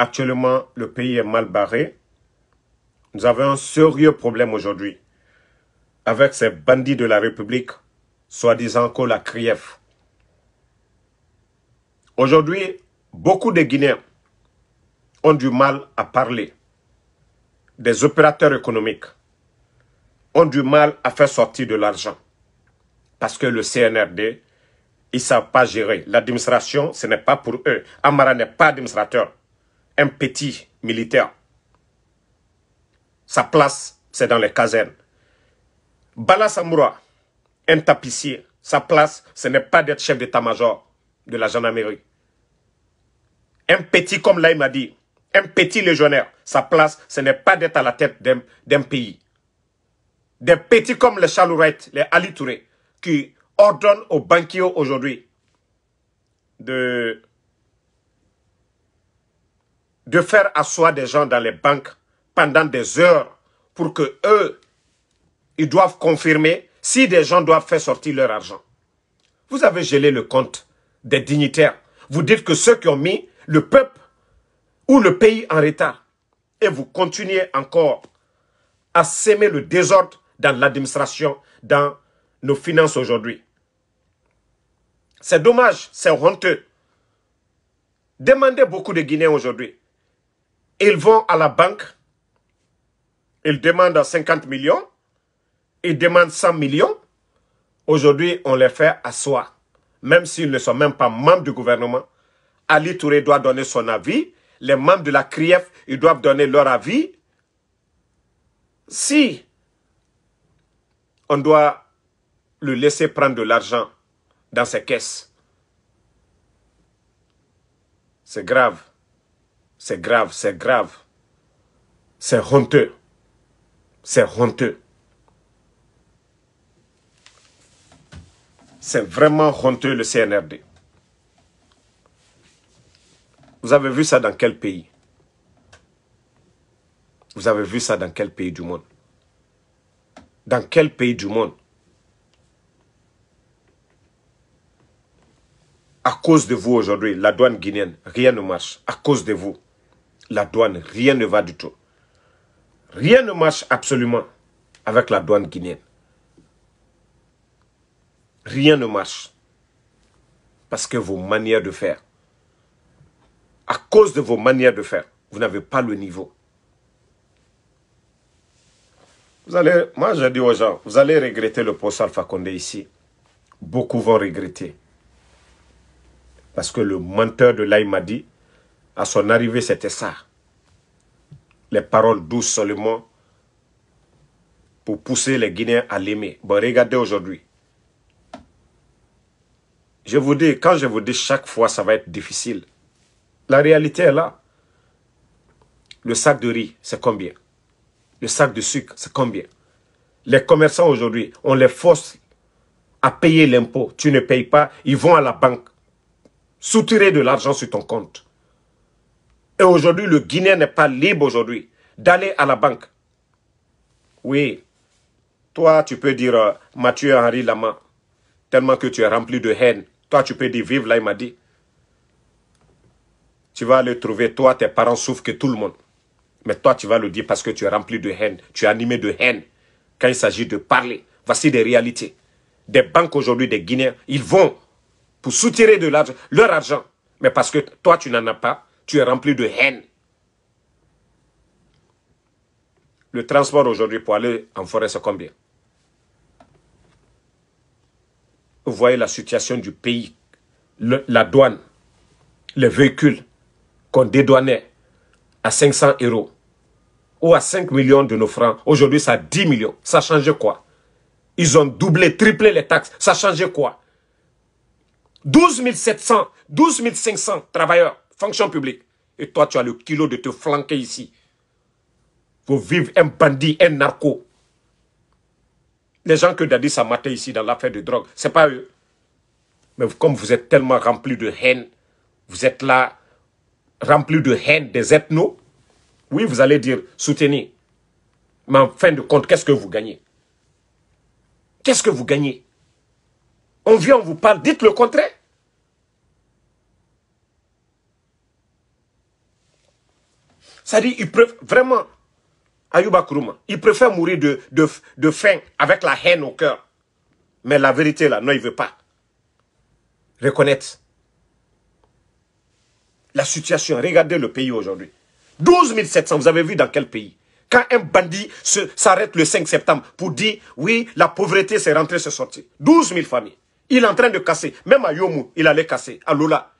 Actuellement, le pays est mal barré. Nous avons un sérieux problème aujourd'hui avec ces bandits de la République, soi-disant Kriev. Aujourd'hui, beaucoup de Guinéens ont du mal à parler. Des opérateurs économiques ont du mal à faire sortir de l'argent parce que le CNRD, ils ne savent pas gérer. L'administration, ce n'est pas pour eux. Amara n'est pas administrateur un petit militaire. Sa place, c'est dans les casernes. Bala Samoura, un tapissier, sa place, ce n'est pas d'être chef d'état-major de la gendarmerie. Un petit, comme là, dit, un petit légionnaire, sa place, ce n'est pas d'être à la tête d'un pays. Des petits comme les Chalourettes, les Ali qui ordonnent aux banquiers aujourd'hui de de faire asseoir des gens dans les banques pendant des heures pour que eux, ils doivent confirmer si des gens doivent faire sortir leur argent. Vous avez gelé le compte des dignitaires. Vous dites que ceux qui ont mis le peuple ou le pays en retard. Et vous continuez encore à s'aimer le désordre dans l'administration, dans nos finances aujourd'hui. C'est dommage, c'est honteux. Demandez beaucoup de Guinéens aujourd'hui. Ils vont à la banque, ils demandent 50 millions, ils demandent 100 millions. Aujourd'hui, on les fait à soi. même s'ils ne sont même pas membres du gouvernement. Ali Touré doit donner son avis. Les membres de la CRIEF, ils doivent donner leur avis. Si on doit le laisser prendre de l'argent dans ses caisses, c'est grave. C'est grave, c'est grave. C'est honteux. C'est honteux. C'est vraiment honteux le CNRD. Vous avez vu ça dans quel pays Vous avez vu ça dans quel pays du monde Dans quel pays du monde À cause de vous aujourd'hui, la douane guinéenne, rien ne marche. À cause de vous la douane, rien ne va du tout. Rien ne marche absolument avec la douane guinéenne. Rien ne marche. Parce que vos manières de faire, à cause de vos manières de faire, vous n'avez pas le niveau. Vous allez, moi je dis aux gens, vous allez regretter le poste Alpha Condé ici. Beaucoup vont regretter. Parce que le menteur de l'AI m'a dit, à son arrivée, c'était ça. Les paroles douces seulement pour pousser les Guinéens à l'aimer. Bon, regardez aujourd'hui. Je vous dis, quand je vous dis chaque fois, ça va être difficile. La réalité est là. Le sac de riz, c'est combien Le sac de sucre, c'est combien Les commerçants aujourd'hui, on les force à payer l'impôt. Tu ne payes pas, ils vont à la banque soutirer de l'argent sur ton compte. Et aujourd'hui, le Guinéen n'est pas libre aujourd'hui d'aller à la banque. Oui, toi, tu peux dire euh, Mathieu Henri Lama, tellement que tu es rempli de haine. Toi, tu peux dire vive là, il m'a dit. Tu vas le trouver, toi, tes parents souffrent que tout le monde. Mais toi, tu vas le dire parce que tu es rempli de haine, tu es animé de haine. Quand il s'agit de parler, voici des réalités. Des banques aujourd'hui, des Guinéens, ils vont pour soutirer de l'argent, leur argent. Mais parce que toi, tu n'en as pas, tu es rempli de haine. Le transport aujourd'hui pour aller en forêt, c'est combien Vous voyez la situation du pays, la douane, les véhicules qu'on dédouanait à 500 euros ou à 5 millions de nos francs, aujourd'hui ça à 10 millions. Ça changeait quoi Ils ont doublé, triplé les taxes. Ça changeait quoi 12 700, 12 500 travailleurs fonction publique. Et toi, tu as le kilo de te flanquer ici. Vous vivre un bandit, un narco. Les gens que dit ça maté ici dans l'affaire de drogue, c'est pas eux. Mais comme vous êtes tellement remplis de haine, vous êtes là, remplis de haine des ethnos, oui, vous allez dire soutenir. Mais en fin de compte, qu'est-ce que vous gagnez Qu'est-ce que vous gagnez On vient, on vous parle, dites le contraire. cest à il vraiment, Ayuba Kuruma, il préfère mourir de, de, faim avec la haine au cœur. Mais la vérité, là, non, il ne veut pas reconnaître la situation. Regardez le pays aujourd'hui. 12 700, vous avez vu dans quel pays Quand un bandit s'arrête le 5 septembre pour dire, oui, la pauvreté, s'est rentrée, c'est sortie. 12 000 familles. Il est en train de casser. Même à Yomou, il allait casser. À Lola,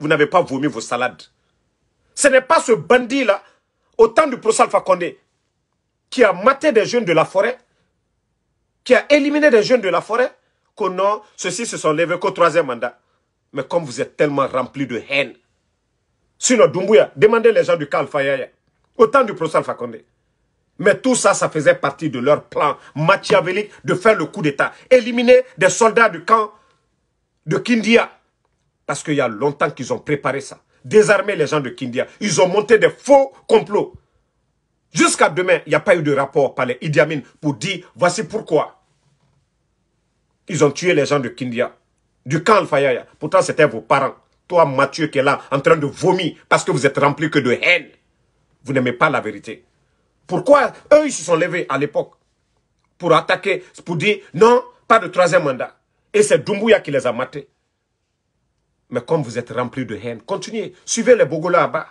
vous n'avez pas vomi vos salades. Ce n'est pas ce bandit-là, au temps du procès Alpha Condé, qui a maté des jeunes de la forêt, qui a éliminé des jeunes de la forêt, que non, ceux-ci se sont levés qu'au troisième mandat. Mais comme vous êtes tellement remplis de haine, sinon Doumbouya, demandez les gens du camp Alpha au temps du procès Alpha Condé. Mais tout ça, ça faisait partie de leur plan machiavélique de faire le coup d'État. Éliminer des soldats du camp de Kindia. Parce qu'il y a longtemps qu'ils ont préparé ça désarmer les gens de Kindia. Ils ont monté des faux complots. Jusqu'à demain, il n'y a pas eu de rapport par les Idi pour dire voici pourquoi ils ont tué les gens de Kindia, du camp Al-Fayaya. Pourtant, c'était vos parents. Toi, Mathieu, qui est là, en train de vomir parce que vous êtes rempli que de haine. Vous n'aimez pas la vérité. Pourquoi eux, ils se sont levés à l'époque pour attaquer, pour dire non, pas de troisième mandat. Et c'est Doumbouya qui les a matés. Mais comme vous êtes rempli de haine, continuez. Suivez les Bogolas là-bas.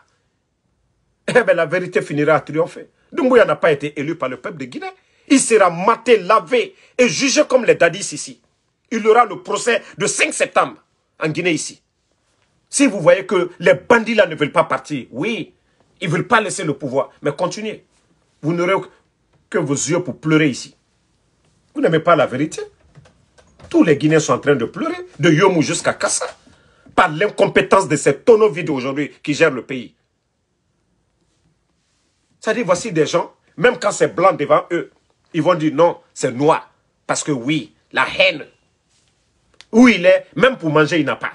Eh bien, la vérité finira à triompher. Doumbouya n'a pas été élu par le peuple de Guinée. Il sera maté, lavé et jugé comme les dadis ici. Il aura le procès de 5 septembre en Guinée ici. Si vous voyez que les bandits là ne veulent pas partir, oui, ils ne veulent pas laisser le pouvoir. Mais continuez. Vous n'aurez que vos yeux pour pleurer ici. Vous n'aimez pas la vérité. Tous les Guinéens sont en train de pleurer, de Yomou jusqu'à Kassa par l'incompétence de ces tonneaux vides aujourd'hui qui gèrent le pays. cest à voici des gens, même quand c'est blanc devant eux, ils vont dire non, c'est noir. Parce que oui, la haine, où il est, même pour manger, il n'a pas.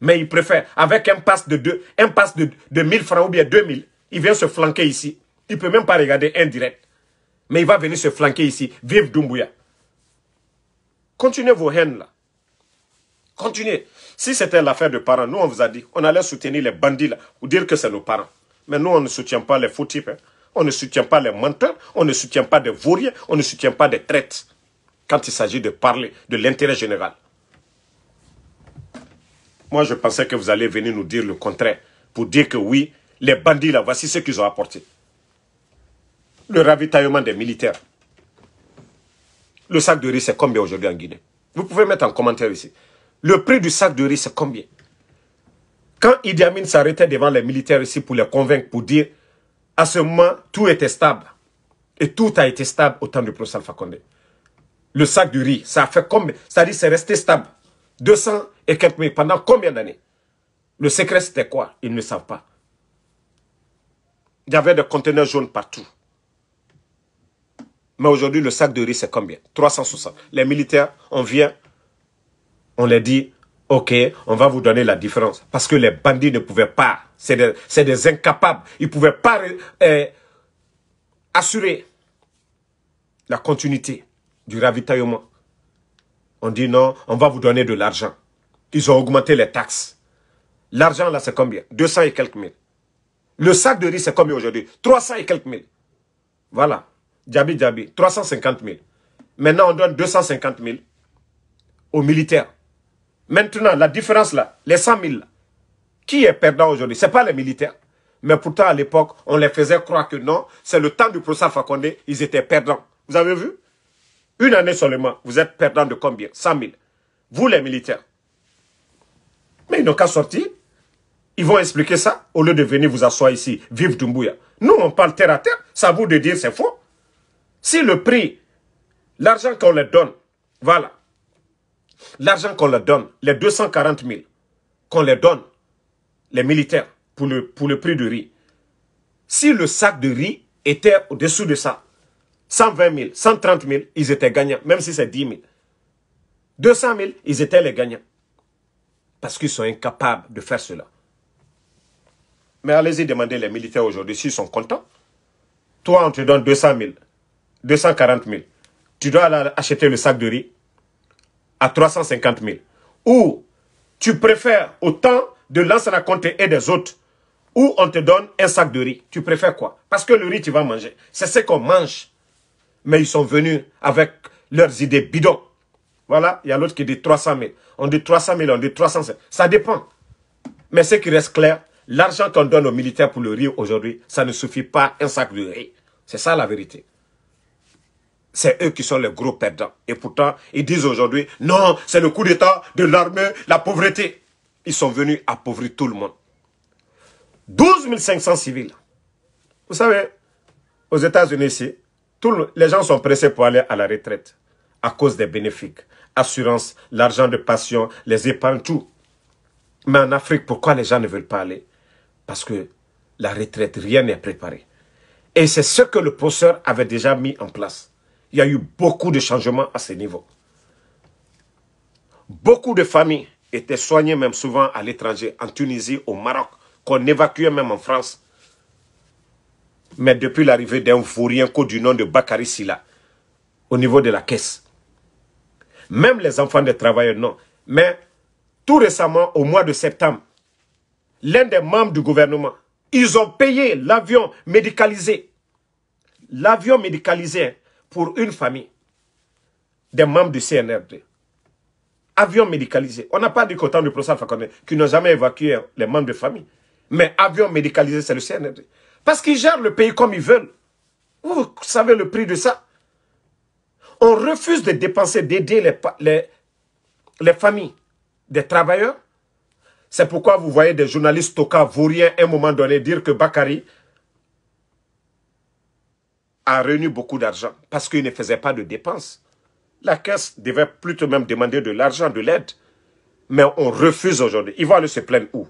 Mais il préfère, avec un passe de, deux, un de, de 1000 francs ou bien 2000, il vient se flanquer ici. Il ne peut même pas regarder un direct. Mais il va venir se flanquer ici. Vive Dumbuya. Continuez vos haines là. Continuez. Si c'était l'affaire de parents, nous, on vous a dit, on allait soutenir les bandits, là, ou dire que c'est nos parents. Mais nous, on ne soutient pas les faux types. Hein. On ne soutient pas les menteurs, on ne soutient pas des vauriers. on ne soutient pas des traîtres. Quand il s'agit de parler de l'intérêt général. Moi, je pensais que vous allez venir nous dire le contraire. Pour dire que oui, les bandits, là, voici ce qu'ils ont apporté. Le ravitaillement des militaires. Le sac de riz, c'est combien aujourd'hui en Guinée Vous pouvez mettre un commentaire ici. Le prix du sac de riz, c'est combien Quand Idi Amin s'arrêtait devant les militaires ici pour les convaincre, pour dire, à ce moment, tout était stable. Et tout a été stable au temps du professeur Alpha Le sac de riz, ça a fait combien Ça dit c'est resté stable. 200 et quelques mille. Pendant combien d'années Le secret, c'était quoi Ils ne savent pas. Il y avait des conteneurs jaunes partout. Mais aujourd'hui, le sac de riz, c'est combien 360. Les militaires, on vient, on leur dit, OK, on va vous donner la différence. Parce que les bandits ne pouvaient pas. C'est des, incapables. Ils ne pouvaient pas euh, assurer la continuité du ravitaillement. On dit non, on va vous donner de l'argent. Ils ont augmenté les taxes. L'argent là, c'est combien 200 et quelques mille. Le sac de riz, c'est combien aujourd'hui 300 et quelques mille. Voilà. Djabi Djabi, 350 000. Maintenant, on donne 250 000 aux militaires. Maintenant, la différence là, les 100 000 qui est perdant aujourd'hui Ce n'est pas les militaires. Mais pourtant, à l'époque, on les faisait croire que non, c'est le temps du procès Fakonde, ils étaient perdants. Vous avez vu Une année seulement, vous êtes perdants de combien 100 000. Vous, les militaires. Mais ils n'ont qu'à sortir. Ils vont expliquer ça au lieu de venir vous asseoir ici. Vive Dumbuya. Nous, on parle terre à terre. Ça vous de dire c'est faux. Si le prix, l'argent qu'on leur donne, voilà, l'argent qu'on leur donne, les 240 000 qu'on leur donne, les militaires, pour le, prix du riz, si le sac de riz était au-dessous de ça, 120 000, 130 000, ils étaient gagnants, même si c'est 10 000. 200 000, ils étaient les gagnants. Parce qu'ils sont incapables de faire cela. Mais allez-y demander les militaires aujourd'hui s'ils sont contents. Toi, on te donne 200 000, 240 000. Tu dois aller acheter le sac de riz à 350 000. Ou tu préfères autant de lancer à compter et des autres, ou on te donne un sac de riz. Tu préfères quoi Parce que le riz, tu vas manger. C'est ce qu'on mange. Mais ils sont venus avec leurs idées bidon Voilà, il y a l'autre qui dit 300 000. On dit 300 000, on dit 300 000. Ça dépend. Mais ce qui reste clair, l'argent qu'on donne aux militaires pour le riz aujourd'hui, ça ne suffit pas un sac de riz. C'est ça la vérité c'est eux qui sont les gros perdants. Et pourtant, ils disent aujourd'hui, non, c'est le coup d'État de l'armée, la pauvreté. Ils sont venus appauvrir tout le monde. 12 500 civils. Vous savez, aux États-Unis ici, les gens sont pressés pour aller à la retraite à cause des bénéfices. Assurance, l'argent de passion, les épargnes, tout. Mais en Afrique, pourquoi les gens ne veulent pas aller Parce que la retraite, rien n'est préparé. Et c'est ce que le professeur avait déjà mis en place il y a eu beaucoup de changements à ce niveau. Beaucoup de familles étaient soignées même souvent à l'étranger, en Tunisie, au Maroc, qu'on évacuait même en France. Mais depuis l'arrivée d'un fourien du nom de Bakary Silla, au niveau de la caisse, même les enfants des travailleurs, non. Mais tout récemment, au mois de septembre, l'un des membres du gouvernement, ils ont payé l'avion médicalisé. L'avion médicalisé, hein pour une famille des membres du CNRD. Avion médicalisé. On n'a pas dit qu'autant de à Fakonde qui n'ont jamais évacué les membres de famille. Mais avion médicalisé, c'est le CNRD. Parce qu'ils gèrent le pays comme ils veulent. Vous savez le prix de ça. On refuse de dépenser, d'aider les, les, les familles des travailleurs. C'est pourquoi vous voyez des journalistes toca vauriens à un moment donné dire que Bakari, a réuni beaucoup d'argent parce qu'il ne faisait pas de dépenses. La caisse devait plutôt même demander de l'argent, de l'aide. Mais on refuse aujourd'hui. Ils vont aller se plaindre où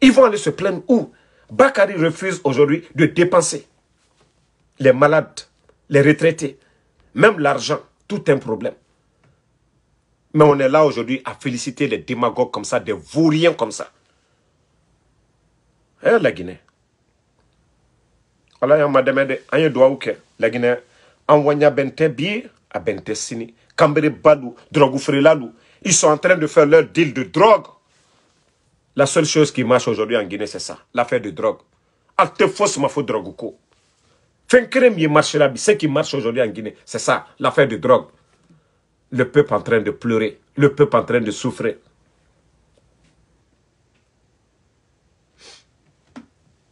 Ils vont aller se plaindre où Bakari refuse aujourd'hui de dépenser. Les malades, les retraités, même l'argent, tout un problème. Mais on est là aujourd'hui à féliciter les démagogues comme ça, des vauriens comme ça. Hein, la Guinée ala y'an ma dɛmɛ de an ye duwawu kɛ laginɛ an waɲa bɛn tɛ bi a bɛn tɛ sini kanbereba lu droguferela lu ils sont en train de faire leur deal de drogue la seule chose qui marche aujourd'hui en guinée c'est ça l'affaire de drogue al tɛ ma fo drogue ko fɛn marche min ye marchela ce qui marche aujourd'hui en guinée c'est ça l'affaire de drogue le peuple en train de pleurer le peuple en train de souffrir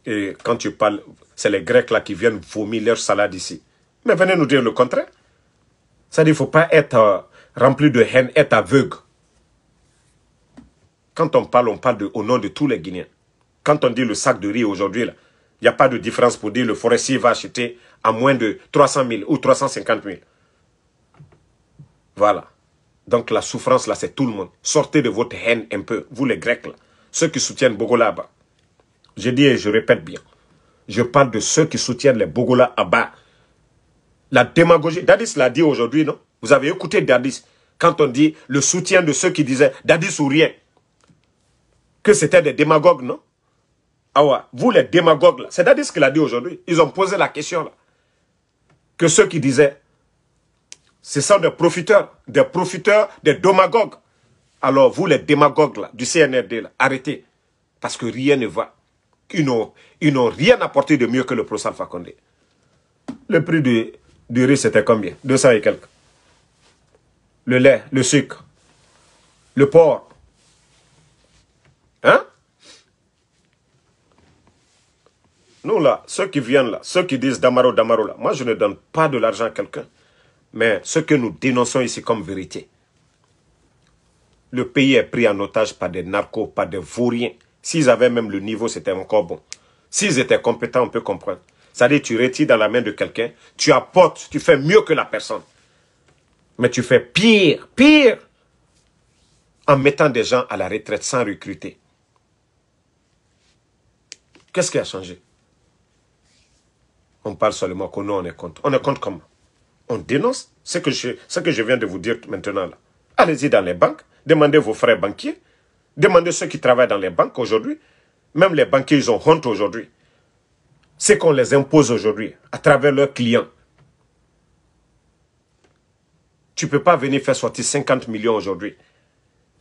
Et quand tu parles, c'est les Grecs là qui viennent vomir leur salade ici. Mais venez nous dire le contraire. C'est-à-dire qu'il ne faut pas être euh, rempli de haine, être aveugle. Quand on parle, on parle de, au nom de tous les Guinéens. Quand on dit le sac de riz aujourd'hui, il n'y a pas de différence pour dire le forestier va acheter à moins de 300 000 ou 350 000. Voilà. Donc la souffrance, là, c'est tout le monde. Sortez de votre haine un peu, vous les Grecs, là. Ceux qui soutiennent Bogo là-bas. Je dis et je répète bien. Je parle de ceux qui soutiennent les Bogola à bas. La démagogie, Dadis l'a dit aujourd'hui, non Vous avez écouté Dadis quand on dit le soutien de ceux qui disaient Dadis ou rien. Que c'était des démagogues, non Ah ouais, vous les démagogues, c'est Dadis qui l'a dit aujourd'hui. Ils ont posé la question, là. Que ceux qui disaient, ce sont des profiteurs, des profiteurs, des démagogues. Alors vous les démagogues, du CNRD, arrêtez. Parce que rien ne va ils n'ont rien apporté de mieux que le procès Alpha Condé. Le prix du, du riz, c'était combien 200 et quelques. Le lait, le sucre, le porc. Hein Nous, là, ceux qui viennent là, ceux qui disent Damaro, Damaro, là, moi, je ne donne pas de l'argent à quelqu'un. Mais ce que nous dénonçons ici comme vérité, le pays est pris en otage par des narcos, par des vauriens S'ils avaient même le niveau, c'était encore bon. S'ils étaient compétents, on peut comprendre. C'est-à-dire, tu retires dans la main de quelqu'un, tu apportes, tu fais mieux que la personne. Mais tu fais pire, pire, en mettant des gens à la retraite sans recruter. Qu'est-ce qui a changé On parle seulement qu'on nous, on est contre. On est contre comment On dénonce ce que, je, ce que je viens de vous dire maintenant. Allez-y dans les banques, demandez vos frères banquiers, Demandez ceux qui travaillent dans les banques aujourd'hui. Même les banquiers, ils ont honte aujourd'hui. C'est qu'on les impose aujourd'hui à travers leurs clients. Tu ne peux pas venir faire sortir 50 millions aujourd'hui.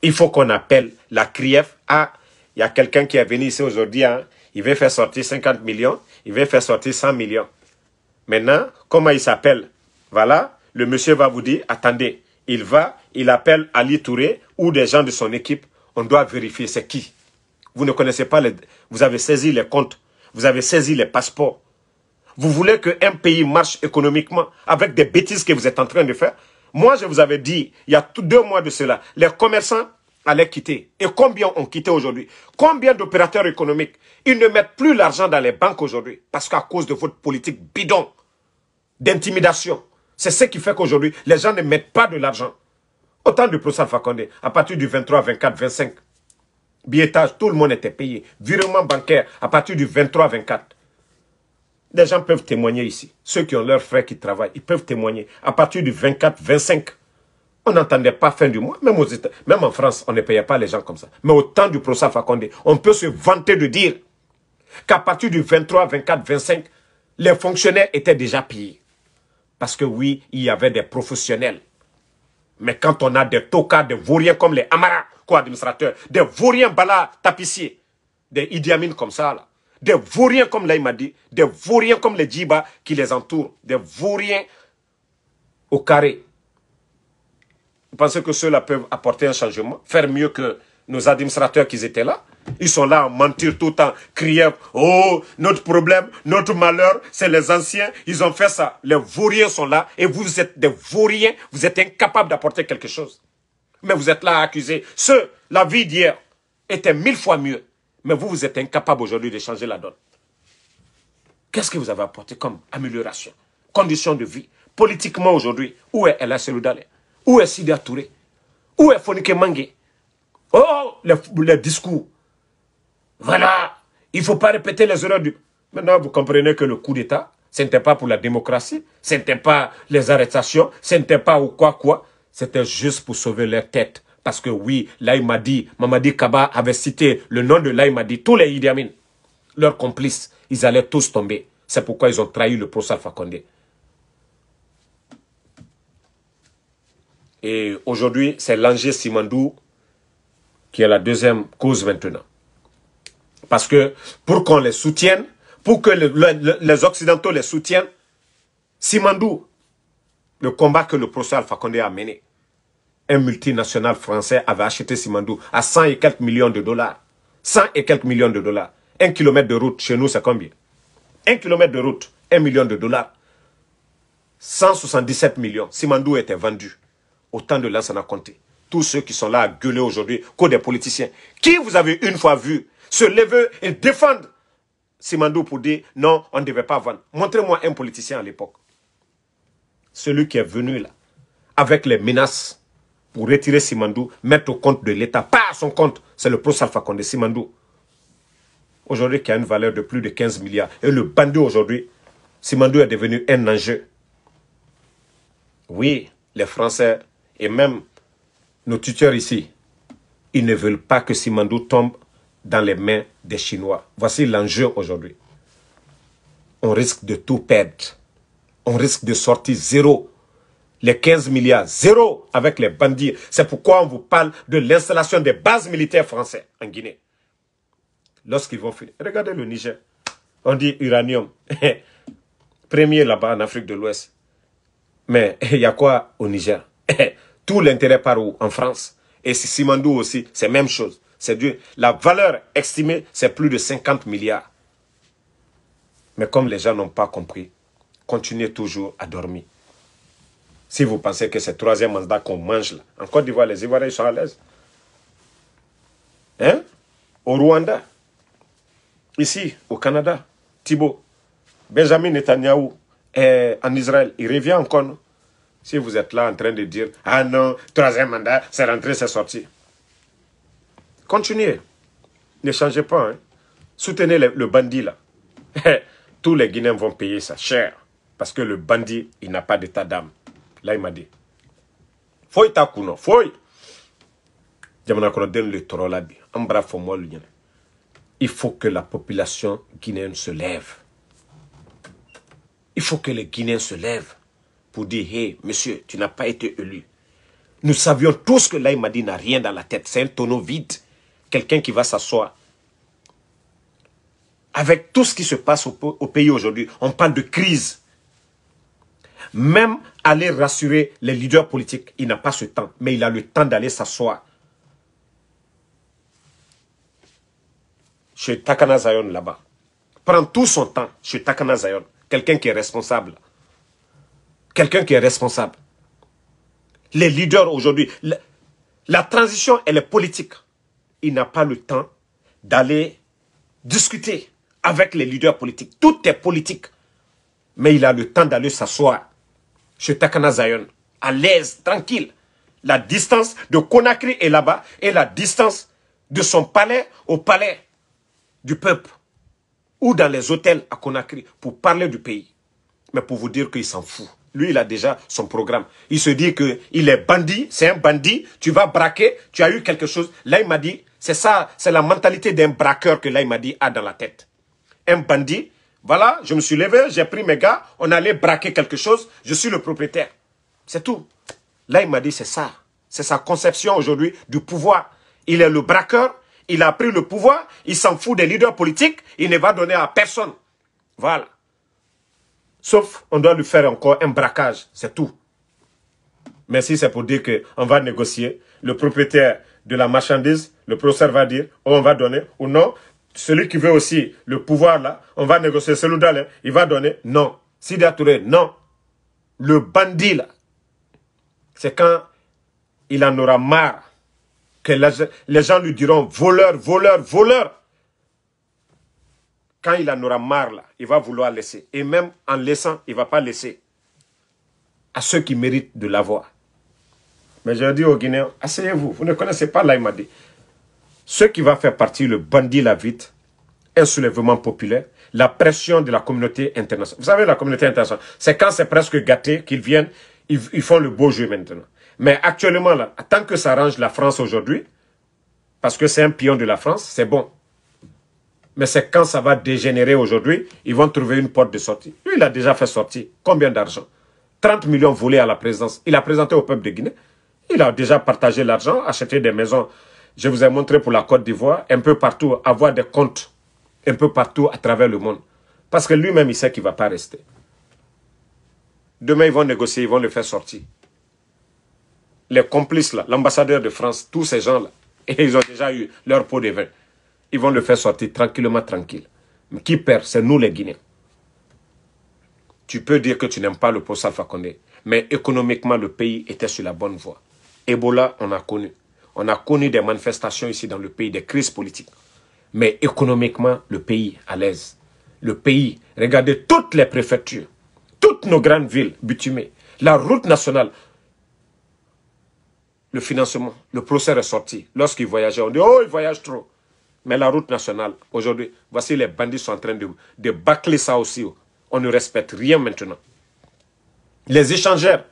Il faut qu'on appelle la CRIEF Ah, Il y a quelqu'un qui est venu ici aujourd'hui, hein. il veut faire sortir 50 millions, il veut faire sortir 100 millions. Maintenant, comment il s'appelle Voilà, le monsieur va vous dire, attendez, il va, il appelle Ali Touré ou des gens de son équipe on doit vérifier c'est qui. Vous ne connaissez pas, les, vous avez saisi les comptes, vous avez saisi les passeports. Vous voulez qu'un pays marche économiquement avec des bêtises que vous êtes en train de faire Moi, je vous avais dit, il y a deux mois de cela, les commerçants allaient quitter. Et combien ont quitté aujourd'hui Combien d'opérateurs économiques Ils ne mettent plus l'argent dans les banques aujourd'hui parce qu'à cause de votre politique bidon d'intimidation. C'est ce qui fait qu'aujourd'hui, les gens ne mettent pas de l'argent. Autant du professeur Fakonde, à partir du 23, 24, 25, billetage, tout le monde était payé. Virement bancaire, à partir du 23, 24. Des gens peuvent témoigner ici. Ceux qui ont leurs frères qui travaillent, ils peuvent témoigner. À partir du 24, 25, on n'entendait pas fin du mois. Même, aux même en France, on ne payait pas les gens comme ça. Mais au temps du professeur Fakonde, on peut se vanter de dire qu'à partir du 23, 24, 25, les fonctionnaires étaient déjà payés. Parce que oui, il y avait des professionnels. Mais quand on a des tocards, des vauriens comme les Amara, co-administrateurs, des vauriens bala tapissiers, des idiamines comme ça, là, des vauriens comme l'Aïmadi, des vauriens comme les djibas qui les entourent, des vauriens au carré. Vous pensez que ceux-là peuvent apporter un changement, faire mieux que nos administrateurs qui étaient là. Ils sont là à mentir tout le temps, crier Oh, notre problème, notre malheur, c'est les anciens, ils ont fait ça. Les vauriens sont là et vous êtes des vauriens, vous êtes incapables d'apporter quelque chose. Mais vous êtes là à accuser ceux, la vie d'hier était mille fois mieux. Mais vous, vous êtes incapables aujourd'hui de changer la donne. Qu'est-ce que vous avez apporté comme amélioration condition de vie. Politiquement aujourd'hui, où est El Seloudale Où est Sidi Touré Où est Fonike Mangue Oh, les, discours. Voilà, il ne faut pas répéter les erreurs du... Maintenant, vous comprenez que le coup d'État, ce n'était pas pour la démocratie, ce n'était pas les arrestations, ce n'était pas ou quoi quoi. C'était juste pour sauver leur tête. Parce que oui, m'a Laïmadi, Mamadi Kaba avait cité le nom de Laïmadi, tous les Idi Amin, leurs complices, ils allaient tous tomber. C'est pourquoi ils ont trahi le procès Alpha Condé. Et aujourd'hui, c'est l'Angers Simandou qui est la deuxième cause maintenant. Parce que pour qu'on les soutienne, pour que les Occidentaux les soutiennent, Simandou, le combat que le professeur Condé a mené, un multinational français avait acheté Simandou à 100 et quelques millions de dollars. 100 et quelques millions de dollars. Un kilomètre de route, chez nous, c'est combien Un kilomètre de route, un million de dollars. 177 millions. Simandou était vendu au temps de a compté tous ceux qui sont là à gueuler aujourd'hui que des politiciens. Qui vous avez une fois vu se lever et défendre Simandou pour dire non, on ne devait pas vendre. Montrez-moi un politicien à l'époque. Celui qui est venu là, avec les menaces pour retirer Simandou, mettre au compte de l'État, pas à son compte, c'est le pro-Salfa Condé Simandou. Aujourd'hui, qui a une valeur de plus de 15 milliards. Et le bandit aujourd'hui, Simandou est devenu un enjeu. Oui, les Français et même nos tuteurs ici, ils ne veulent pas que Simandou tombe dans les mains des Chinois. Voici l'enjeu aujourd'hui. On risque de tout perdre. On risque de sortir zéro. Les 15 milliards, zéro avec les bandits. C'est pourquoi on vous parle de l'installation des bases militaires françaises en Guinée. Lorsqu'ils vont finir. Regardez le Niger. On dit uranium. Premier là-bas en Afrique de l'Ouest. Mais il y a quoi au Niger tout l'intérêt par où En France. Et si Simandou aussi, c'est même chose. C'est La valeur estimée, c'est plus de 50 milliards. Mais comme les gens n'ont pas compris, continuez toujours à dormir. Si vous pensez que c'est troisième mandat qu'on mange là, en Côte d'Ivoire, les Ivoiriens sont à l'aise. Hein? Au Rwanda, ici, au Canada, Thibault, Benjamin Netanyahu est en Israël, il revient encore. Si vous êtes là en train de dire, ah non, troisième mandat, c'est rentré, c'est sorti. Continuez. Ne changez pas. Hein. Soutenez le, bandit là. Tous les Guinéens vont payer ça cher. Parce que le bandit, il n'a pas d'état d'âme. Là, il m'a dit. Foy kouno, foy. Il faut que la population guinéenne se lève. Il faut que les Guinéens se lèvent pour dire, hé, monsieur, tu n'as pas été élu. Nous savions tous que Laïmadi n'a rien dans la tête. C'est un tonneau vide. Quelqu'un qui va s'asseoir. Avec tout ce qui se passe au, pays aujourd'hui, on parle de crise. Même aller rassurer les leaders politiques, il n'a pas ce temps. Mais il a le temps d'aller s'asseoir. Chez Takana Zayon là-bas. Prends tout son temps chez Takana Zayon. Quelqu'un qui est responsable. Quelqu'un qui est responsable. Les leaders aujourd'hui, la, transition, elle est politique. Il n'a pas le temps d'aller discuter avec les leaders politiques. Tout est politique. Mais il a le temps d'aller s'asseoir chez Takana Zayon. à l'aise, tranquille. La distance de Conakry est là-bas et la distance de son palais au palais du peuple ou dans les hôtels à Conakry pour parler du pays. Mais pour vous dire qu'il s'en fout. Lui, il a déjà son programme. Il se dit que il est bandit, c'est un bandit, tu vas braquer, tu as eu quelque chose. Là, il m'a dit, c'est ça, c'est la mentalité d'un braqueur que là, il m'a dit, a dans la tête. Un bandit, voilà, je me suis levé, j'ai pris mes gars, on allait braquer quelque chose, je suis le propriétaire. C'est tout. Là, il m'a dit, c'est ça. C'est sa conception aujourd'hui du pouvoir. Il est le braqueur, il a pris le pouvoir, il s'en fout des leaders politiques, il ne va donner à personne. Voilà. Sauf on doit lui faire encore un braquage, c'est tout. Mais si c'est pour dire qu'on va négocier, le propriétaire de la marchandise, le professeur va dire, on va donner, ou non, celui qui veut aussi le pouvoir là, on va négocier, celui d'aller, il va donner, non. Sida non. Le bandit là, c'est quand il en aura marre que les gens lui diront voleur, voleur, voleur quand il en aura marre, il va vouloir laisser. Et même en laissant, il ne va pas laisser à ceux qui méritent de l'avoir. Mais je dis aux Guinéens, asseyez-vous, vous ne connaissez pas l'Aïmadi. Ce qui va faire partie le bandit la vite, un soulèvement populaire, la pression de la communauté internationale. Vous savez, la communauté internationale, c'est quand c'est presque gâté qu'ils viennent, ils, font le beau jeu maintenant. Mais actuellement, tant que ça arrange la France aujourd'hui, parce que c'est un pion de la France, c'est bon. Mais c'est quand ça va dégénérer aujourd'hui, ils vont trouver une porte de sortie. Lui, il a déjà fait sortir. Combien d'argent 30 millions volés à la présidence. Il a présenté au peuple de Guinée. Il a déjà partagé l'argent, acheté des maisons. Je vous ai montré pour la Côte d'Ivoire, un peu partout, avoir des comptes, un peu partout à travers le monde. Parce que lui-même, il sait qu'il ne va pas rester. Demain, ils vont négocier, ils vont le faire sortir. Les complices, là, l'ambassadeur de France, tous ces gens-là, ils ont déjà eu leur pot de vin. Ils vont le faire sortir tranquillement, tranquille. Mais qui perd C'est nous les Guinéens. Tu peux dire que tu n'aimes pas le procès Alpha Condé, mais économiquement, le pays était sur la bonne voie. Ebola, on a connu. On a connu des manifestations ici dans le pays, des crises politiques. Mais économiquement, le pays à l'aise. Le pays, regardez toutes les préfectures, toutes nos grandes villes bitumées, la route nationale, le financement, le procès est sorti. Lorsqu'ils voyageait, on dit Oh, ils voyagent trop. Mais la route nationale, aujourd'hui, voici les bandits sont en train de, de bâcler ça aussi. On ne respecte rien maintenant. Les échangeurs,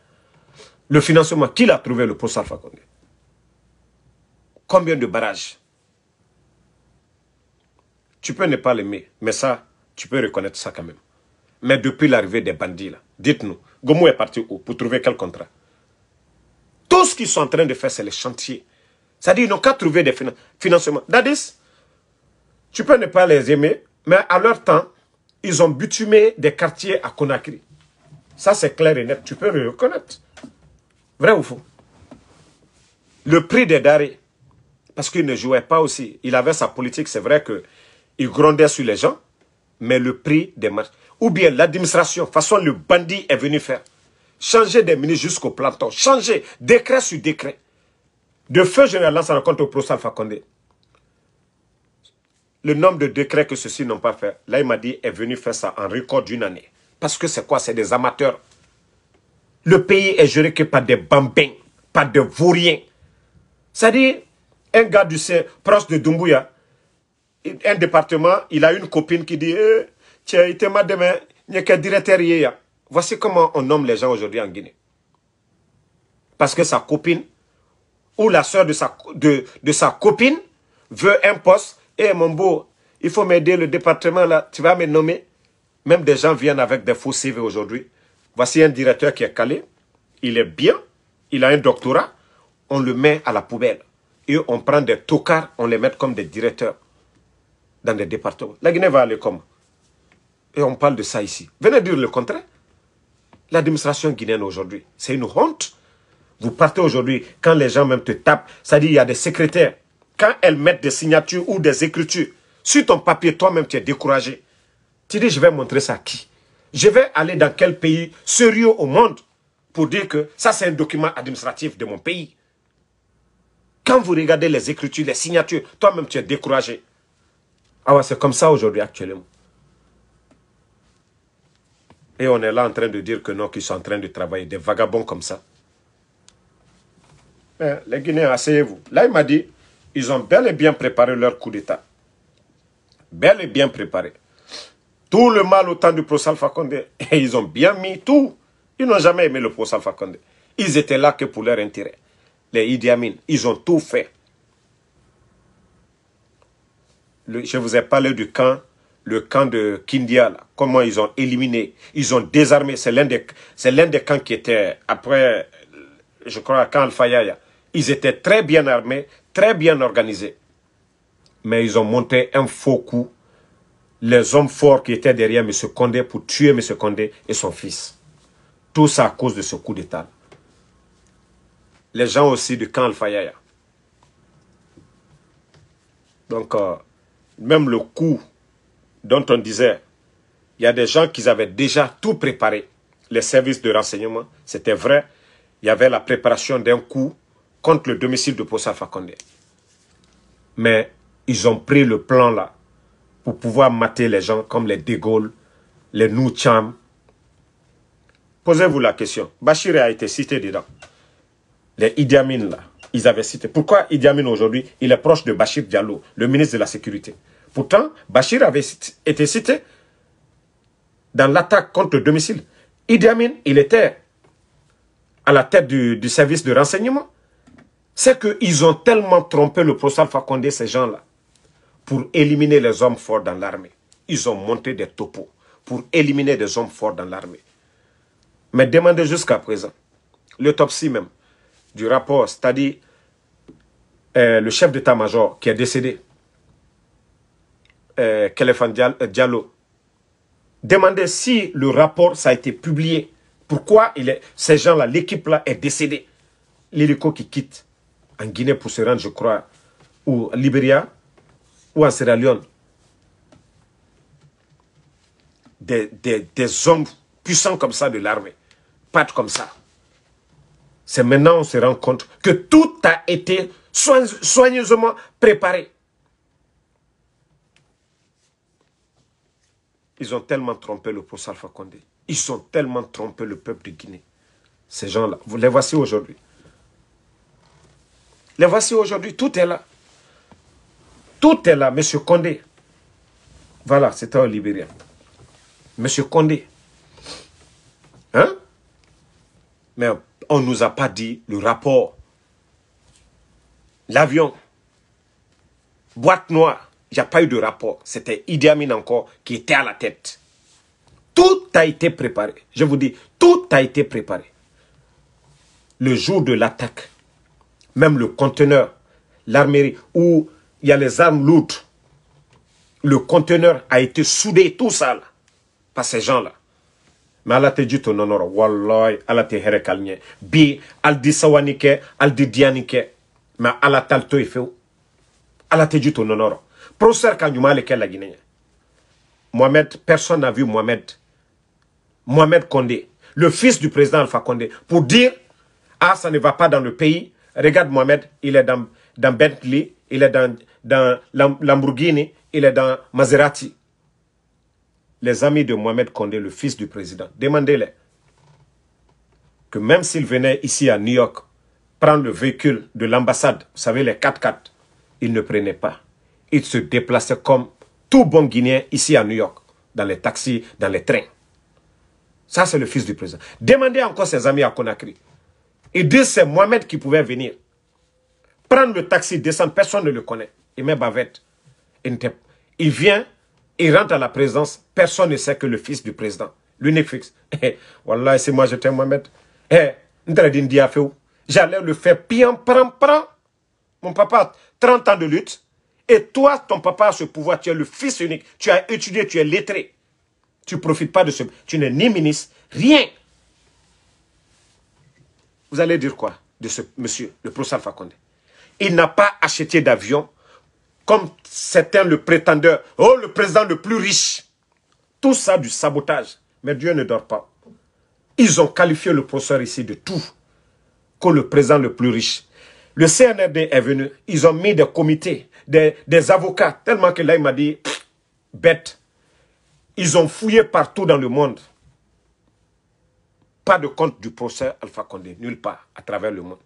le financement, qui l'a trouvé le poste Alpha Combien de barrages Tu peux ne pas l'aimer, mais ça, tu peux reconnaître ça quand même. Mais depuis l'arrivée des bandits, dites-nous, Gomu est parti où Pour trouver quel contrat Tout ce qu'ils sont en train de faire, c'est les chantiers. C'est-à-dire, ils n'ont qu'à trouver des financements. Dadis, tu peux ne pas les aimer, mais à leur temps, ils ont butumé des quartiers à Conakry. Ça, c'est clair et net. Tu peux le reconnaître. Vrai ou faux Le prix des darés, parce qu'il ne jouait pas aussi. Il avait sa politique, c'est vrai qu'il grondait sur les gens, mais le prix des marches. Ou bien l'administration, façon le bandit est venu faire. Changer des ministres jusqu'au planton. Changer décret sur décret. De feu général, ça raconte au professeur Fakonde le nombre de décrets que ceux-ci n'ont pas fait, là, il m'a dit, est venu faire ça en record d'une année. Parce que c'est quoi C'est des amateurs. Le pays est géré que par des bambins, par des vauriens. C'est-à-dire, un gars du sein, proche de Dumbuya, un département, il a une copine qui dit, eh, tiens, il m'a demain, il n'y a qu'un directeur Voici comment on nomme les gens aujourd'hui en Guinée. Parce que sa copine, ou la soeur de sa, de, de sa copine, veut un poste hey, eh, mon beau, il faut m'aider le département là, tu vas me nommer. Même des gens viennent avec des faux CV aujourd'hui. Voici un directeur qui est calé, il est bien, il a un doctorat, on le met à la poubelle. Et on prend des tocards, on les met comme des directeurs dans des départements. La Guinée va aller comme... Et on parle de ça ici. Venez dire le contraire. L'administration guinéenne aujourd'hui, c'est une honte. Vous partez aujourd'hui, quand les gens même te tapent, ça dit il y a des secrétaires quand elles mettent des signatures ou des écritures sur ton papier, toi-même, tu es découragé. Tu dis, je vais montrer ça à qui Je vais aller dans quel pays sérieux au monde pour dire que ça, c'est un document administratif de mon pays. Quand vous regardez les écritures, les signatures, toi-même, tu es découragé. Ah ouais, c'est comme ça aujourd'hui, actuellement. Et on est là en train de dire que non, qu'ils sont en train de travailler, des vagabonds comme ça. les Guinéens, asseyez-vous. Là, il m'a dit, ils ont bel et bien préparé leur coup d'État. Bel et bien préparé. Tout le mal au temps du procès Alpha Condé. Et ils ont bien mis tout. Ils n'ont jamais aimé le procès Alpha Condé. Ils étaient là que pour leur intérêt. Les Idi Amin, ils ont tout fait. je vous ai parlé du camp, le camp de Kindia, comment ils ont éliminé, ils ont désarmé. C'est l'un des, camps qui était après, je crois, le camp Al-Fayaya. Ils étaient très bien armés, très bien organisé. Mais ils ont monté un faux coup. Les hommes forts qui étaient derrière M. Condé pour tuer M. Condé et son fils. Tout ça à cause de ce coup d'État. Les gens aussi du camp Al-Fayaya. Donc, euh, même le coup dont on disait, il y a des gens qui avaient déjà tout préparé. Les services de renseignement, c'était vrai. Il y avait la préparation d'un coup contre le domicile de Posa Fakonde. Mais ils ont pris le plan là pour pouvoir mater les gens comme les De les Noucham. Posez-vous la question. Bachir a été cité dedans. Les Idi là, ils avaient cité. Pourquoi Idiamine aujourd'hui, il est proche de Bachir Diallo, le ministre de la Sécurité Pourtant, Bachir avait été cité dans l'attaque contre le domicile. Idiamine il était à la tête du service de renseignement c'est qu'ils ont tellement trompé le professeur Condé, ces gens-là, pour éliminer les hommes forts dans l'armée. Ils ont monté des topos pour éliminer des hommes forts dans l'armée. Mais demandez jusqu'à présent, l'autopsie même du rapport, c'est-à-dire euh, le chef d'état-major qui est décédé, euh, euh, Diallo, demandez si le rapport, ça a été publié. Pourquoi ces gens-là, l'équipe-là est décédée. L'hélico qui quitte en Guinée pour se rendre, je crois, ou en Libéria, ou en Sierra Leone. Des, des, hommes puissants comme ça de l'armée partent comme ça. C'est maintenant qu'on se rend compte que tout a été soigneusement préparé. Ils ont tellement trompé le poste Alpha Condé. Ils ont tellement trompé le peuple de Guinée. Ces gens-là, vous les voici aujourd'hui. Les voici aujourd'hui, tout est là. Tout est là, M. Condé. Voilà, c'est un Libérien. M. Condé. Hein? Mais on ne nous a pas dit le rapport. L'avion. Boîte noire. Il n'y a pas eu de rapport. C'était Idi Amin encore qui était à la tête. Tout a été préparé. Je vous dis, tout a été préparé. Le jour de l'attaque, même le conteneur, l'armée, où il y a les armes lourdes. Le conteneur a été soudé, tout ça, par ces gens-là. Mais Allah te dit non, Wallahi, Allah te herekalnye. Bi, al di sawanike, al Mais Allah tal to ifeu. Allah te dit ton Professeur, la Guinée. Mohamed, personne n'a vu Mohamed. Mohamed Kondé, le fils du président Alpha Kondé, pour dire, ah, ça ne va pas dans le pays, Regarde Mohamed, il est dans, dans Bentley, il est dans, Lamborghini, il est dans Maserati. Les amis de Mohamed Kondé, le fils du président, demandez-les que même s'il venait ici à New York prendre le véhicule de l'ambassade, vous savez, les 4x4, il ne prenait pas. Il se déplaçait comme tout bon Guinéen ici à New York, dans les taxis, dans les trains. Ça, c'est le fils du président. Demandez encore ses amis à Conakry. Et que c'est Mohamed qui pouvait venir. Prendre le taxi, descendre, personne ne le connaît. Il met bavette. Il vient, il rentre à la présidence. personne ne sait que le fils du président. L'unique fils. Eh, Wallah, c'est moi, j'étais Mohamed. Eh, J'allais le faire pian, prend prend Mon papa, 30 ans de lutte. Et toi, ton papa a ce pouvoir. Tu es le fils unique. Tu as étudié, tu es lettré. Tu ne profites pas de ce... Tu n'es ni ministre, rien. Vous allez dire quoi de ce monsieur, le professeur Fakonde Il n'a pas acheté d'avion comme certains le prétendent. Oh, le président le plus riche. Tout ça du sabotage. Mais Dieu ne dort pas. Ils ont qualifié le professeur ici de tout Que le président le plus riche. Le CNRD est venu, ils ont mis des comités, des avocats, tellement que là, il m'a dit, bête. Ils ont fouillé partout dans le monde de compte du procès Alpha Condé, nulle part, à travers le monde.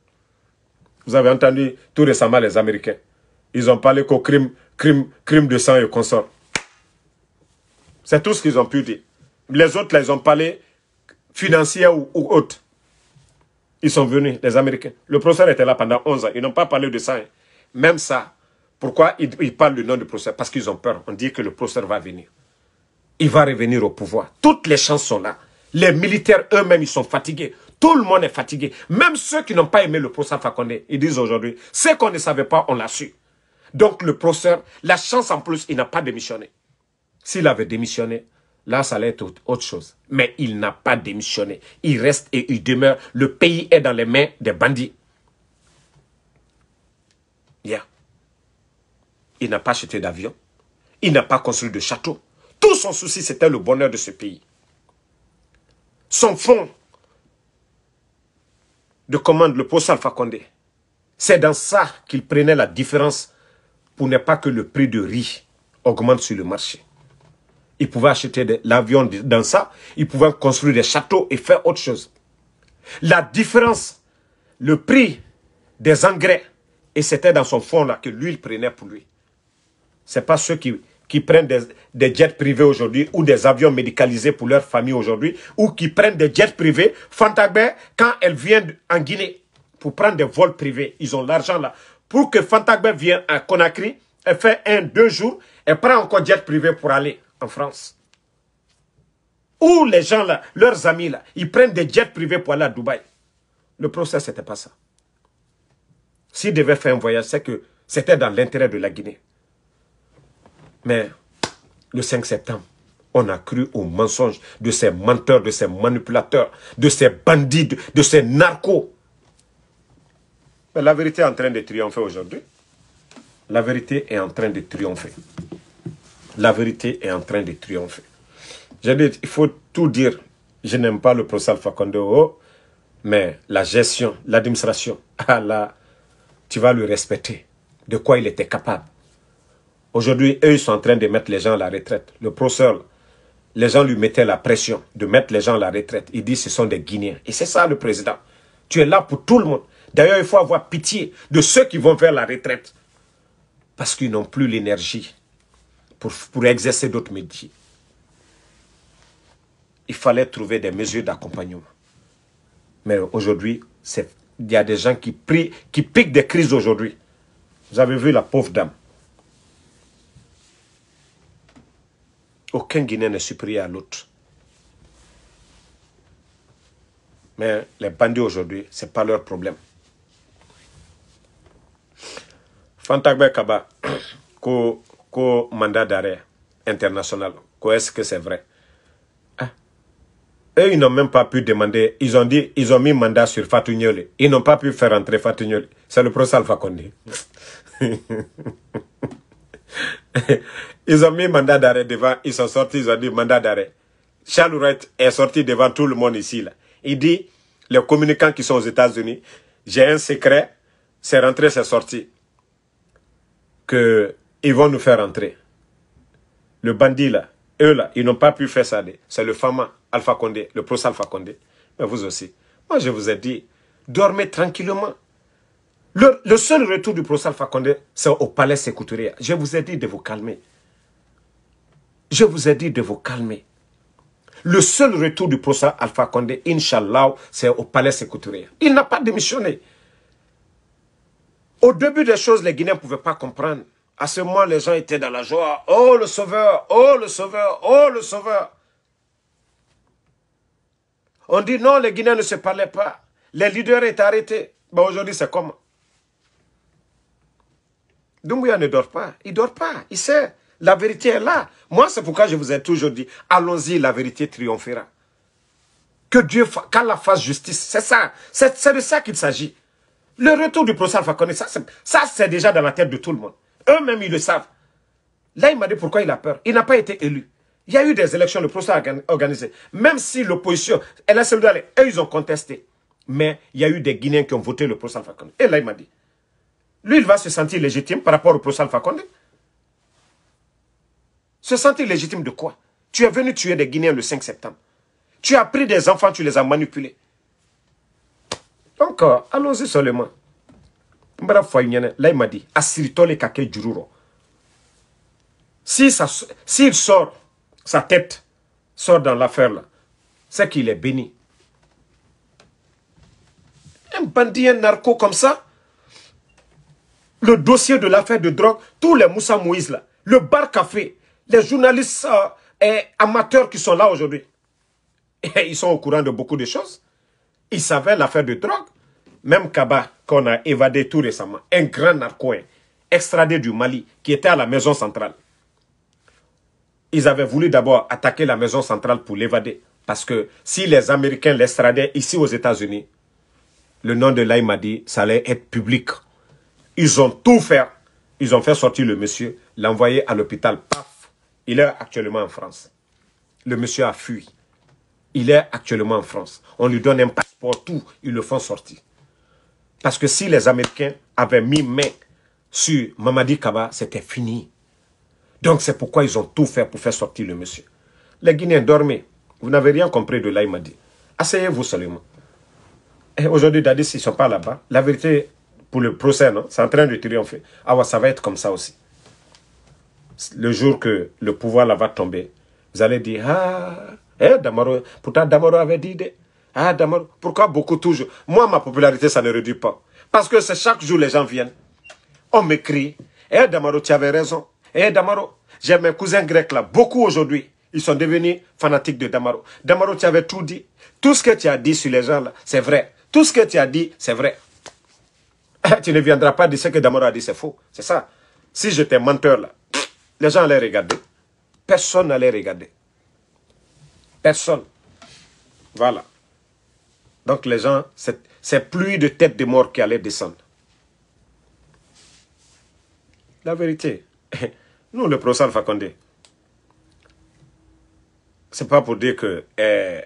Vous avez entendu tout récemment les Américains. Ils ont parlé qu'au crime, crime, crime de sang et consort. C'est tout ce qu'ils ont pu dire. Les autres, là, ils ont parlé financier ou, autre. Ils sont venus, les Américains. Le procès était là pendant 11 ans. Ils n'ont pas parlé de ça. Hein. Même ça, pourquoi ils parlent du nom du procès Parce qu'ils ont peur. On dit que le procès va venir. Il va revenir au pouvoir. Toutes les chances sont là. Les militaires eux-mêmes, ils sont fatigués. Tout le monde est fatigué. Même ceux qui n'ont pas aimé le professeur Fakonde, ils disent aujourd'hui, ce qu'on ne savait pas, on l'a su. Donc le professeur, la chance en plus, il n'a pas démissionné. S'il avait démissionné, là, ça allait être autre chose. Mais il n'a pas démissionné. Il reste et il demeure. Le pays est dans les mains des bandits. Il n'a pas acheté d'avion. Il n'a pas construit de château. Tout son souci, c'était le bonheur de ce pays son fonds de commande, le poste Alpha Condé, c'est dans ça qu'il prenait la différence pour ne pas que le prix de riz augmente sur le marché. Il pouvait acheter de l'avion dans ça, il pouvait construire des châteaux et faire autre chose. La différence, le prix des engrais, et c'était dans son fonds là que lui, il prenait pour lui. Ce n'est pas ceux qui qui prennent des, jets privés aujourd'hui ou des avions médicalisés pour leur famille aujourd'hui ou qui prennent des jets privés. Fantagbe, quand elle vient en Guinée pour prendre des vols privés, ils ont l'argent là. Pour que Fantagbe vienne à Conakry, elle fait un, deux jours, elle prend encore des jets privés pour aller en France. Ou les gens là, leurs amis là, ils prennent des jets privés pour aller à Dubaï. Le procès, n'était pas ça. S'ils devaient faire un voyage, c'est que c'était dans l'intérêt de la Guinée. Mais le 5 septembre, on a cru aux mensonges de ces menteurs, de ces manipulateurs, de ces bandits, de, ces narcos. Mais la vérité est en train de triompher aujourd'hui. La vérité est en train de triompher. La vérité est en train de triompher. il faut tout dire. Je n'aime pas le professeur Alpha oh, mais la gestion, l'administration, ah tu vas le respecter. De quoi il était capable Aujourd'hui, eux, ils sont en train de mettre les gens à la retraite. Le professeur, les gens lui mettaient la pression de mettre les gens à la retraite. Il dit, ce sont des Guinéens. Et c'est ça, le président. Tu es là pour tout le monde. D'ailleurs, il faut avoir pitié de ceux qui vont vers la retraite. Parce qu'ils n'ont plus l'énergie pour, exercer d'autres métiers. Il fallait trouver des mesures d'accompagnement. Mais aujourd'hui, il y a des gens qui, qui piquent des crises aujourd'hui. Vous avez vu la pauvre dame. Aucun Guinéen n'est supérieur à l'autre. Mais les bandits aujourd'hui, ce n'est pas leur problème. Fantagbe Kaba, co mandat d'arrêt international, quest est-ce que c'est vrai hein? Eux, ils n'ont même pas pu demander, ils ont dit, ils ont mis mandat sur Fatou Ils n'ont pas pu faire entrer Fatou C'est le procès Alpha ils ont mis mandat d'arrêt devant, ils sont sortis, ils ont dit mandat d'arrêt. Charles Wright est sorti devant tout le monde ici. Il dit, les communicants qui sont aux États-Unis, j'ai un secret, c'est rentré, c'est sorti. Que ils vont nous faire rentrer. Le bandit là, eux là, ils n'ont pas pu faire ça. C'est le Fama Alpha Condé, le pro Alpha Condé. Mais vous aussi. Moi, je vous ai dit, dormez tranquillement. Le, seul retour du professeur Alpha Condé, c'est au palais Sécouturier. Je vous ai dit de vous calmer. Je vous ai dit de vous calmer. Le seul retour du professeur Alpha Condé, Inch'Allah, c'est au palais Sécouturier. Il n'a pas démissionné. Au début des choses, les Guinéens ne pouvaient pas comprendre. À ce moment, les gens étaient dans la joie. Oh le sauveur, oh le sauveur, oh le sauveur. On dit non, les Guinéens ne se parlaient pas. Les leaders étaient arrêtés. Ben, aujourd'hui, c'est comme... Dumbuya ne dort pas. Il dort pas. Il sait. La vérité est là. Moi, c'est pourquoi je vous ai toujours dit, allons-y, la vérité triomphera. Que Dieu, la fasse justice. C'est ça. C'est de ça qu'il s'agit. Le retour du procès Alpha ça ça, c'est déjà dans la tête de tout le monde. Eux-mêmes, ils le savent. Là, il m'a dit pourquoi il a peur. Il n'a pas été élu. Il y a eu des élections, le procès a organisé. Même si l'opposition, elle a eux, ils ont contesté. Mais il y a eu des Guinéens qui ont voté le procès Et là, il m'a dit, lui, il va se sentir légitime par rapport au procès Alpha Condé. Se sentir légitime de quoi Tu es venu tuer des Guinéens le 5 septembre. Tu as pris des enfants, tu les as manipulés. Donc, euh, allons-y seulement. Là, il m'a dit, Assiritole Kake S'il sort, sa tête sort dans l'affaire là, c'est qu'il est béni. Un bandit, un narco comme ça, le dossier de l'affaire de drogue, tous les Moussa Moïse là, le bar café, les journalistes euh, amateurs qui sont là aujourd'hui, ils sont au courant de beaucoup de choses. Ils savaient l'affaire de drogue. Même Kaba, qu'on a évadé tout récemment, un grand narcoin, extradé du Mali, qui était à la maison centrale. Ils avaient voulu d'abord attaquer la maison centrale pour l'évader. Parce que si les Américains l'extradaient ici aux États-Unis, le nom de l'Aïmadi, ça allait être public. Ils ont tout fait. Ils ont fait sortir le monsieur, l'envoyer à l'hôpital. Paf, il est actuellement en France. Le monsieur a fui. Il est actuellement en France. On lui donne un passeport, tout. Ils le font sortir. Parce que si les Américains avaient mis main sur Mamadi Kaba, c'était fini. Donc c'est pourquoi ils ont tout fait pour faire sortir le monsieur. Les Guinéens dormaient. Vous n'avez rien compris de là, il m'a dit. Asseyez-vous seulement. aujourd'hui, Dadis, ils ne sont pas là-bas. La vérité pour le procès, non C'est en train de triompher. Ah ouais, ça va être comme ça aussi. Le jour que le pouvoir là va tomber, vous allez dire, ah, eh, Damaro, pourtant Damaro avait dit, ah, Damaro, pourquoi beaucoup toujours Moi, ma popularité, ça ne réduit pas. Parce que c'est chaque jour les gens viennent. On m'écrit, eh, Damaro, tu avais raison. Eh, Damaro, j'ai mes cousins grecs là, beaucoup aujourd'hui. Ils sont devenus fanatiques de Damaro. Damaro, tu avais tout dit. Tout ce que tu as dit sur les gens là, c'est vrai. Tout ce que tu as dit, c'est vrai. Eh, tu ne viendras pas dire ce que Damaro a dit, c'est faux. C'est ça. Si j'étais menteur là, les gens allaient regarder. Personne n'allait regarder. Personne. Voilà. Donc les gens, c'est plus de têtes de mort qui allait descendre. La vérité, nous, le professeur Fakonde, c'est pas pour dire que eh,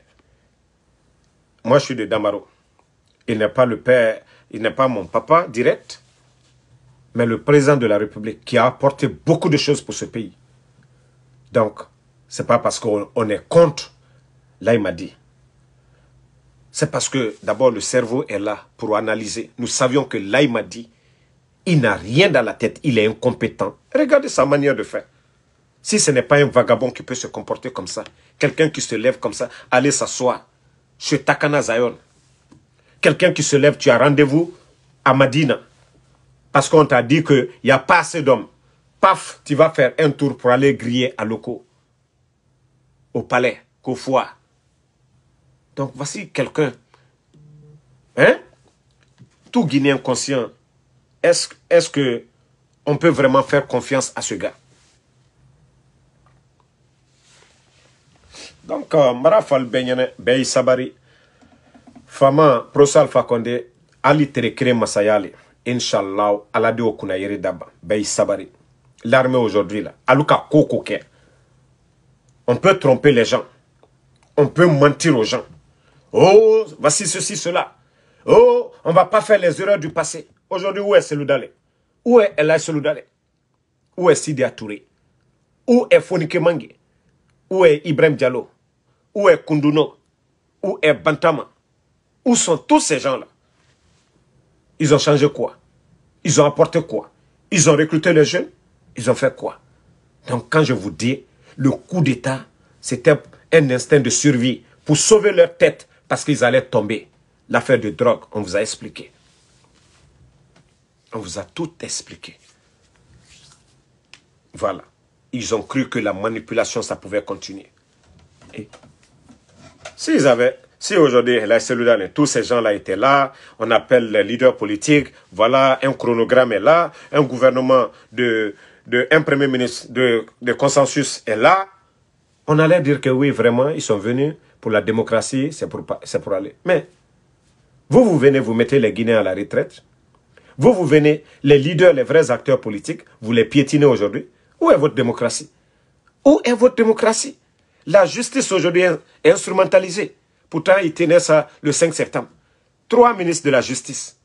moi je suis de Damaro. Il n'est pas le père il n'est pas mon papa direct, mais le président de la République qui a apporté beaucoup de choses pour ce pays. Donc, n'est pas parce qu'on est contre, là dit. C'est parce que d'abord le cerveau est là pour analyser. Nous savions que là il dit, il n'a rien dans la tête, il est incompétent. Regardez sa manière de faire. Si ce n'est pas un vagabond qui peut se comporter comme ça, quelqu'un qui se lève comme ça, allez s'asseoir chez Takana Zion. Quelqu'un qui se lève, tu as rendez-vous à Madina. Parce qu'on t'a dit qu'il n'y a pas assez d'hommes. Paf, tu vas faire un tour pour aller griller à locaux. Au palais, qu'au foie. Donc voici quelqu'un. Hein? Tout Guinéen conscient. Est-ce est que on peut vraiment faire confiance à ce gars? Donc, euh, Marafal Beny Sabari fama prosal fakonde Ali tere Masayale, inshallah ala daba bay sabari l'armée aujourd'hui là, aluka Koko on peut tromper les gens on peut mentir aux gens oh voici ceci cela oh on va pas faire les erreurs du passé aujourd'hui où est Seloudale où est Elai Seloudale où est Sidi Touré où est Fonike Mangi? où est Ibrahim Diallo où est Kunduno où est Bantama où sont tous ces gens-là Ils ont changé quoi Ils ont apporté quoi Ils ont recruté les jeunes Ils ont fait quoi Donc quand je vous dis, le coup d'État, c'était un instinct de survie pour sauver leur tête parce qu'ils allaient tomber. L'affaire de drogue, on vous a expliqué. On vous a tout expliqué. Voilà. Ils ont cru que la manipulation, ça pouvait continuer. Et s'ils avaient si aujourd'hui, la tous ces gens-là étaient là, on appelle les leaders politiques, voilà, un chronogramme est là, un gouvernement de, de un premier ministre de, consensus est là, on allait dire que oui, vraiment, ils sont venus pour la démocratie, c'est pour, pour aller. Mais vous, vous venez, vous mettez les Guinéens à la retraite. Vous, vous venez, les leaders, les vrais acteurs politiques, vous les piétinez aujourd'hui. Où est votre démocratie Où est votre démocratie La justice aujourd'hui est instrumentalisée. Pourtant, il tenait ça le 5 septembre. Trois ministres de la justice.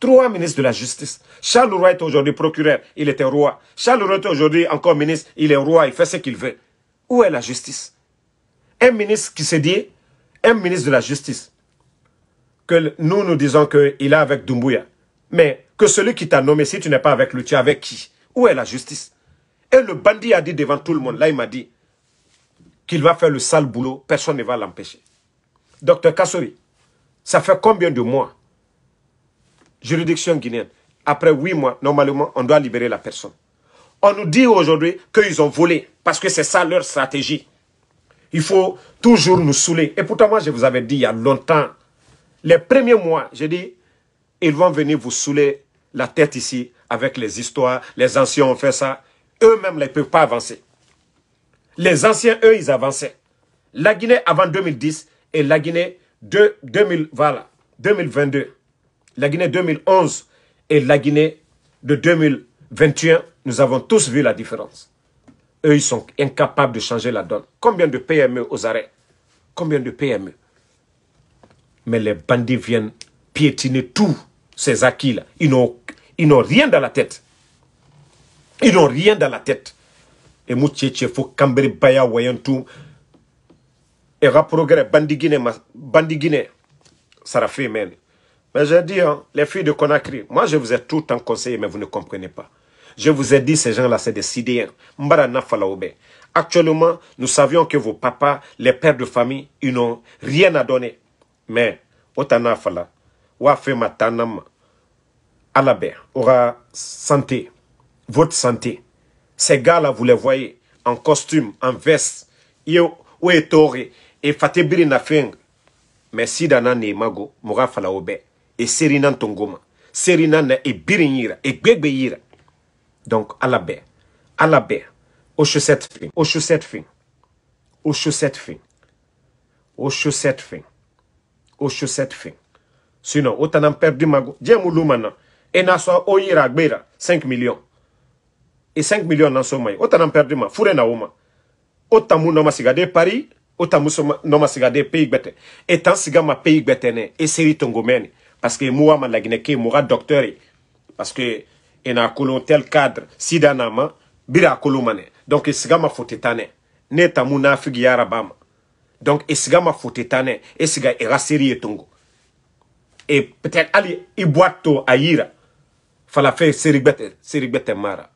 Trois ministres de la justice. Charles Roy est aujourd'hui procureur, il était roi. Charles Roy est aujourd'hui encore ministre, il est roi, il fait ce qu'il veut. Où est la justice Un ministre qui s'est dit, un ministre de la justice, que nous nous disons qu'il est avec Doumbouya, mais que celui qui t'a nommé, si tu n'es pas avec lui, tu es avec qui Où est la justice Et le bandit a dit devant tout le monde, là il m'a dit, qu'il va faire le sale boulot, personne ne va l'empêcher. Docteur Kassori, ça fait combien de mois Juridiction guinéenne. Après huit mois, normalement, on doit libérer la personne. On nous dit aujourd'hui qu'ils ont volé, parce que c'est ça leur stratégie. Il faut toujours nous saouler. Et pourtant, moi, je vous avais dit il y a longtemps, les premiers mois, j'ai dit, ils vont venir vous saouler la tête ici avec les histoires, les anciens ont fait ça. Eux-mêmes ne peuvent pas avancer. Les anciens, eux, ils avançaient. La Guinée, avant 2010, et la Guinée de 2022. La Guinée 2011 et la Guinée de 2021, nous avons tous vu la différence. Eux, ils sont incapables de changer la donne. Combien de PME aux arrêts Combien de PME Mais les bandits viennent piétiner tous ces acquis-là. Ils n'ont rien dans la tête. Ils n'ont rien dans la tête. Et il faut Cambri Baya, Wayantou, et progrès, Bandigine, Bandigine, Sarafé Men. Mais je dis hein, les filles de Conakry, moi je vous ai tout en temps conseillé, mais vous ne comprenez pas. Je vous ai dit, ces gens-là, c'est des Sidéens. Actuellement, nous savions que vos papas, les pères de famille, ils n'ont rien à donner. Mais, Otana Wafema Tanam, Alabe, aura santé, votre santé. Ces gars-là, vous les voyez en costume, en veste. Yo, où est et biri na feng Mais sida na ne mago muga fala et e seri na birinira. seri na na e biri e gbegbe donc ala alabe ala chaussette fin Au chaussette fin Au chaussette fin Au chaussette fin Au chaussette fin sinon o perd perdu mago jemu mulu na e gbera 5 millions Et 5 millions dans son maillot. autant o perd perdu ma na Autant o ma paris ota muso noma siga de pays gbete etan siga ma pays bete ne eseri tongomene. parce que muwa ma lagine ke muga docteur e. parce que a kolon tel cadre sida nama bira kolumane donc e siga ma fote tane ne ta ya rabama donc esiga ma fote tane esiga era seri e tongo et peut-être ali ibwato aira fala fe seri bête seri bête mara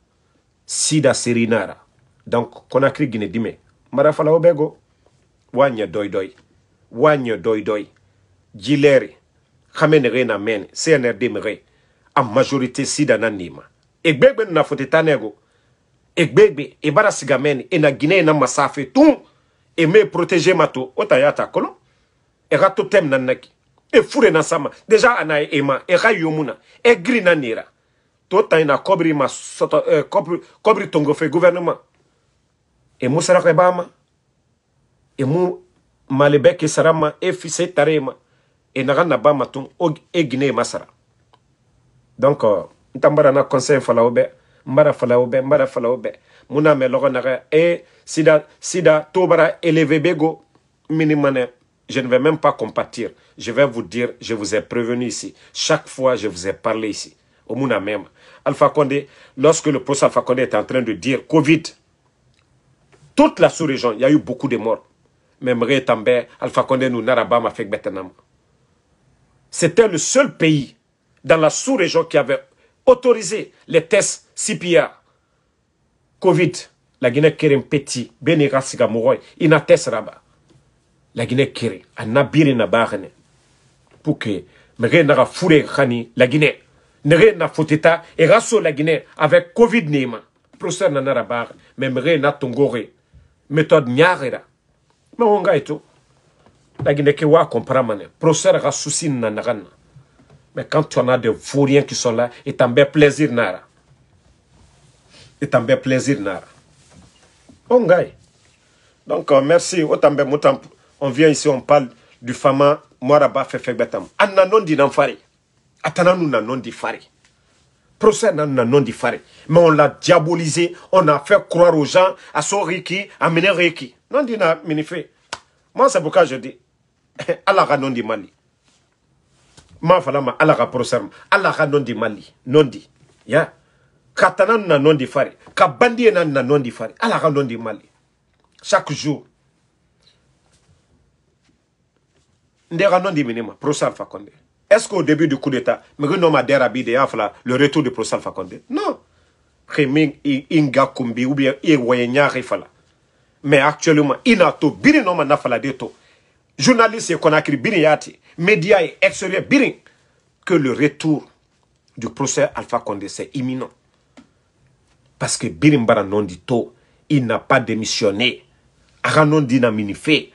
sida serinara donc konakri gine dime mara fala obego wanya doi doi wanya doi doi jileri Khamene re na men cnrd a majorité sida na nima egbegbe na Et egbegbe e bara siga e na guinée e na masafe tun e me protéger mato o yata kolo e ga tem nan naki e fure na sama déjà ana e ema e yomuna e gri na nira to ina e kobri ma soto eh, kobri, tongo fe gouvernement e musara ko e mu Sarama, ke Et ma e fise tare ma e naga e e donc euh, n na conseil falaw bɛ n bara falaw bɛ n na e sida sida Tobara, eleve bego mini je ne vais même pas compatir je vais vous dire je vous ai prévenu ici chaque fois je vous ai parlé ici au Mouna même. Alpha Condé, lorsque le professeur Alpha Condé est en train de dire Covid, toute la sous-région, il y a eu beaucoup de morts memre Tambe, Alpha Condé Nunara Bama avec Betanam. C'était le seul pays dans la sous-région qui avait autorisé les tests CPA. Covid, la Guinée Kérém Petit, Beni Sigamouroy, il Ina Test Raba. La Guinée Kéré, na bagné, Pour que Mre Nara Fouré Khani, la Guinée, Nere Na Foteta, et Rasso la Guinée avec Covid n'aima. Professeur Nana Rabar, Memre Na Tongore, méthode Nyarera mais on ngai to lakini wa compara mane ga souci na mais quand tu en as des vauriens qui sont là et t'en plaisir nara et t'en bais plaisir nara On gagne. donc euh, merci o t'en on vient ici on parle du fama moaraba Fefebetam. tam non di nan fari a tana non di fari procès na non di fari mais on l'a diabolisé on a fait croire aux gens à son riki à mener riki Nandi n'a minifé, Moi, c'est pourquoi je dis, Allah a non dit Mali. Ma falama, Allah a prosper. Allah a non dit Mali. Non dit. Ya. Katanan na non dit fari. Kabandi na na non dit fari. Allah a non dit Mali. Chaque jour. Ndera non dit minima. Prosper Fakonde. Est-ce qu'au début du coup d'État, Megunoma Derabi de Yafla, le retour de Prosper Fakonde? Non. Keming Inga Kumbi ou bien Iwayenyari Fala mais actuellement il n'a tout biri non, ma nafaladen to journaliste ye konakiri biri y'a media et extérieur que le retour du procès alpha condé est imminent parce que biri bara il n'a pas démissionné Il n'a mini fait.